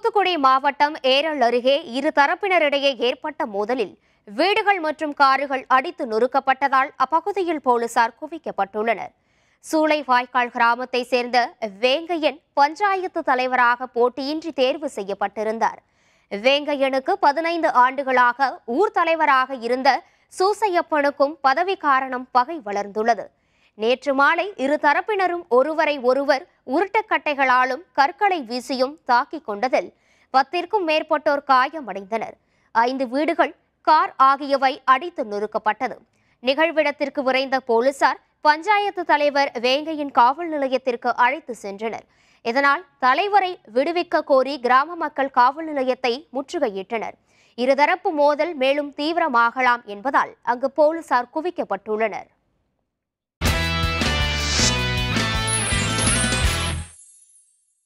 தூத்துக்குடி மாவட்டம் ஏரல் அருகே இரு தரப்பினரிடையே ஏற்பட்ட மோதலில் வீடுகள் மற்றும் கார்கள் அடித்து நொறுக்கப்பட்டதால் அப்பகுதியில் போலீசார் குவிக்கப்பட்டுள்ளனர் சூளை வாய்க்கால் கிராமத்தை சேர்ந்த வேங்கையன் பஞ்சாயத்து தலைவராக போட்டியின்றி தேர்வு செய்யப்பட்டிருந்தார் வேங்கையனுக்கு பதினைந்து ஆண்டுகளாக ஊர் தலைவராக இருந்த சூசையப்பனுக்கும் பதவி காரணம் பகை வளர்ந்துள்ளது நேற்று மாலை இரு தரப்பினரும் ஒருவரை ஒருவர் உருட்டக்கட்டைகளாலும் கற்களை வீசியும் தாக்கிக் கொண்டதில் பத்திற்கும் மேற்பட்டோர் காயமடைந்தனர் ஐந்து வீடுகள் கார் ஆகியவை அடித்து நொறுக்கப்பட்டது நிகழ்விடத்திற்கு விரைந்த போலீசார் பஞ்சாயத்து தலைவர் வேங்கையின் காவல் நிலையத்திற்கு அழைத்து சென்றனர் இதனால் தலைவரை விடுவிக்க கோரி கிராம மக்கள் காவல் நிலையத்தை முற்றுகையிட்டனர் இருதரப்பு மோதல் மேலும் தீவிரமாகலாம் என்பதால் அங்கு போலீசார் குவிக்கப்பட்டுள்ளனர்